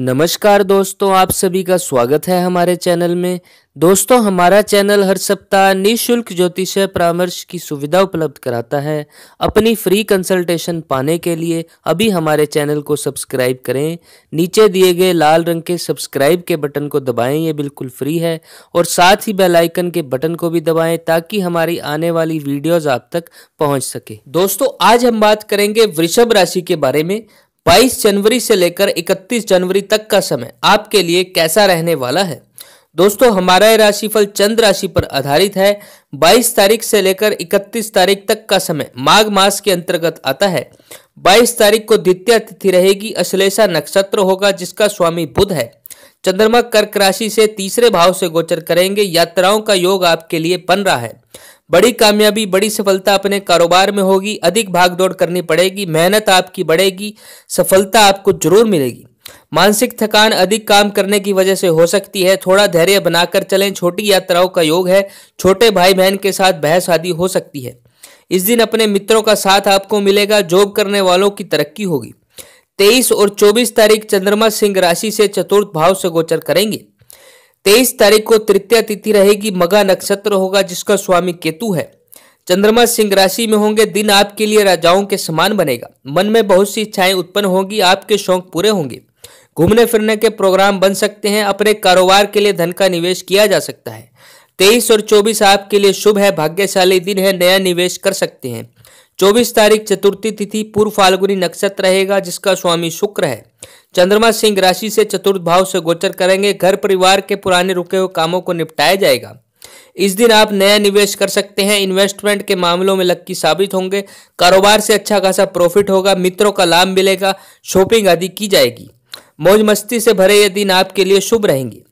नमस्कार दोस्तों आप सभी का स्वागत है हमारे चैनल में दोस्तों हमारा चैनल हर सप्ताह निशुल्क ज्योतिष परामर्श की सुविधा उपलब्ध कराता है अपनी फ्री कंसल्टेशन पाने के लिए अभी हमारे चैनल को सब्सक्राइब करें नीचे दिए गए लाल रंग के सब्सक्राइब के बटन को दबाएं ये बिल्कुल फ्री है और साथ ही बेल आइकन के बटन को भी दबाएं ताकि हमारी आने वाली वीडियोज आप तक पहुँच सके दोस्तों आज हम बात करेंगे वृषभ राशि के बारे में 22 जनवरी से लेकर 31 जनवरी तक का समय आपके लिए कैसा रहने वाला है दोस्तों हमारा यह राशिफल चंद्र राशि पर आधारित है 22 तारीख से लेकर 31 तारीख तक का समय माघ मास के अंतर्गत आता है 22 तारीख को द्वितीय तिथि रहेगी अश्लेषा नक्षत्र होगा जिसका स्वामी बुध है चंद्रमा कर्क राशि से तीसरे भाव से गोचर करेंगे यात्राओं का योग आपके लिए बन रहा है बड़ी कामयाबी बड़ी सफलता अपने कारोबार में होगी अधिक भागदौड़ करनी पड़ेगी मेहनत आपकी बढ़ेगी सफलता आपको जरूर मिलेगी मानसिक थकान अधिक काम करने की वजह से हो सकती है थोड़ा धैर्य बनाकर चलें छोटी यात्राओं का योग है छोटे भाई बहन के साथ बहस आदि हो सकती है इस दिन अपने मित्रों का साथ आपको मिलेगा जॉब करने वालों की तरक्की होगी तेईस और चौबीस तारीख चंद्रमा सिंह राशि से चतुर्थ भाव से गोचर करेंगे तेईस तारीख को तृतीय तिथि रहेगी मगा नक्षत्र होगा जिसका स्वामी केतु है चंद्रमा सिंह राशि में होंगे दिन आपके लिए राजाओं के समान बनेगा मन में बहुत सी इच्छाएं उत्पन्न होंगी आपके शौक पूरे होंगे घूमने फिरने के प्रोग्राम बन सकते हैं अपने कारोबार के लिए धन का निवेश किया जा सकता है तेईस और चौबीस आपके लिए शुभ है भाग्यशाली दिन है नया निवेश कर सकते हैं चौबीस तारीख चतुर्थी तिथि पूर्व फाल्गुनी नक्षत्र रहेगा जिसका स्वामी शुक्र है चंद्रमा सिंह राशि से चतुर्थ भाव से गोचर करेंगे घर परिवार के पुराने रुके हुए कामों को निपटाया जाएगा इस दिन आप नया निवेश कर सकते हैं इन्वेस्टमेंट के मामलों में लक्की साबित होंगे कारोबार से अच्छा खासा प्रॉफिट होगा मित्रों का लाभ मिलेगा शॉपिंग आदि की जाएगी मौज मस्ती से भरे ये दिन आपके लिए शुभ रहेंगे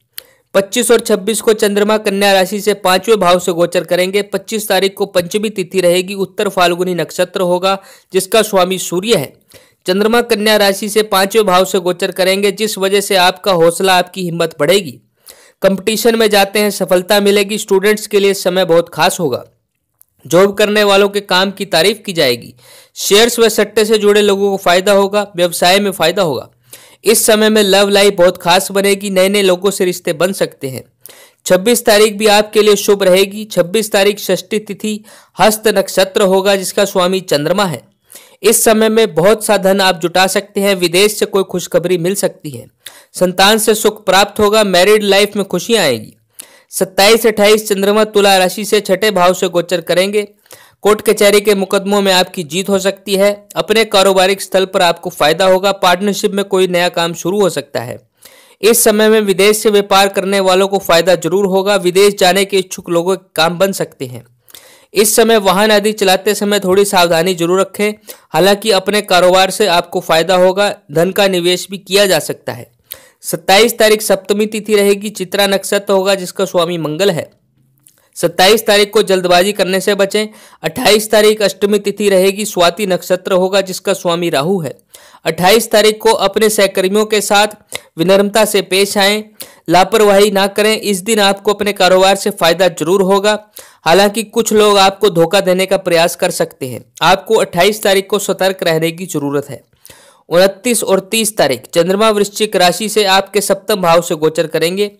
25 और 26 को चंद्रमा कन्या राशि से पांचवें भाव से गोचर करेंगे 25 तारीख को पंचमी तिथि रहेगी उत्तर फाल्गुनी नक्षत्र होगा जिसका स्वामी सूर्य है चंद्रमा कन्या राशि से पांचवें भाव से गोचर करेंगे जिस वजह से आपका हौसला आपकी हिम्मत बढ़ेगी कंपटीशन में जाते हैं सफलता मिलेगी स्टूडेंट्स के लिए समय बहुत खास होगा जॉब करने वालों के काम की तारीफ की जाएगी शेयर्स व सट्टे से जुड़े लोगों को फायदा होगा व्यवसाय में फायदा होगा इस समय में लव लाइफ बहुत खास बनेगी नए नए लोगों से रिश्ते बन सकते हैं 26 तारीख भी आपके लिए शुभ रहेगी 26 तारीख षष्टी तिथि हस्त नक्षत्र होगा जिसका स्वामी चंद्रमा है इस समय में बहुत सा धन आप जुटा सकते हैं विदेश से कोई खुशखबरी मिल सकती है संतान से सुख प्राप्त होगा मैरिड लाइफ में खुशियां आएगी सत्ताईस अट्ठाईस चंद्रमा तुला राशि से छठे भाव से गोचर करेंगे कोर्ट कचहरी के मुकदमों में आपकी जीत हो सकती है अपने कारोबारिक स्थल पर आपको फायदा होगा पार्टनरशिप में कोई नया काम शुरू हो सकता है इस समय में विदेश से व्यापार करने वालों को फायदा जरूर होगा विदेश जाने के इच्छुक लोगों के काम बन सकते हैं इस समय वाहन आदि चलाते समय थोड़ी सावधानी जरूर रखें हालांकि अपने कारोबार से आपको फायदा होगा धन का निवेश भी किया जा सकता है सत्ताईस तारीख सप्तमी तिथि रहेगी चित्रा नक्षत्र होगा जिसका स्वामी मंगल है सत्ताईस तारीख को जल्दबाजी करने से बचें अट्ठाईस तारीख अष्टमी तिथि रहेगी स्वाति नक्षत्र होगा जिसका स्वामी राहु है अट्ठाईस तारीख को अपने सहकर्मियों के साथ विनम्रता से पेश आए लापरवाही ना करें इस दिन आपको अपने कारोबार से फायदा जरूर होगा हालांकि कुछ लोग आपको धोखा देने का प्रयास कर सकते हैं आपको 28 तारीख को सतर्क रहने की जरूरत है उनतीस और तीस तारीख चंद्रमा वृश्चिक राशि से आपके सप्तम भाव से गोचर करेंगे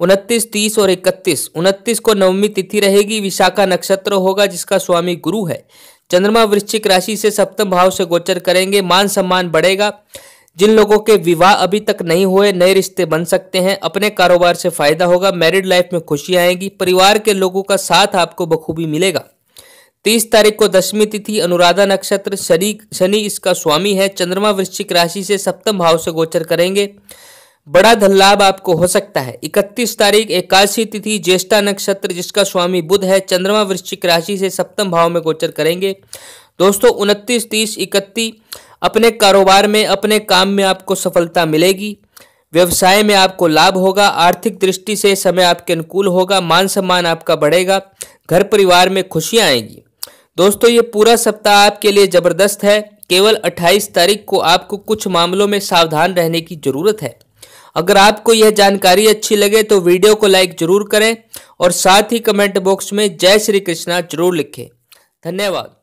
उनतीस तीस और इकतीस उनतीस को नवमी तिथि रहेगी विशाखा नक्षत्र होगा जिसका स्वामी गुरु है चंद्रमा वृश्चिक राशि से सप्तम भाव से गोचर करेंगे मान सम्मान बढ़ेगा जिन लोगों के विवाह अभी तक नहीं हुए नए रिश्ते बन सकते हैं अपने कारोबार से फायदा होगा मैरिड लाइफ में खुशी आएगी परिवार के लोगों का साथ आपको बखूबी मिलेगा तीस तारीख को दसवीं तिथि अनुराधा नक्षत्र शनि शनि इसका स्वामी है चंद्रमा वृश्चिक राशि से सप्तम भाव से गोचर करेंगे बड़ा धन लाभ आपको हो सकता है इकतीस तारीख एकादशी तिथि ज्येष्ठा नक्षत्र जिसका स्वामी बुध है चंद्रमा वृश्चिक राशि से सप्तम भाव में गोचर करेंगे दोस्तों उनतीस तीस इकतीस अपने कारोबार में अपने काम में आपको सफलता मिलेगी व्यवसाय में आपको लाभ होगा आर्थिक दृष्टि से समय आपके अनुकूल होगा मान सम्मान आपका बढ़ेगा घर परिवार में खुशियाँ आएंगी दोस्तों ये पूरा सप्ताह आपके लिए ज़बरदस्त है केवल 28 तारीख को आपको कुछ मामलों में सावधान रहने की ज़रूरत है अगर आपको यह जानकारी अच्छी लगे तो वीडियो को लाइक जरूर करें और साथ ही कमेंट बॉक्स में जय श्री कृष्णा जरूर लिखें धन्यवाद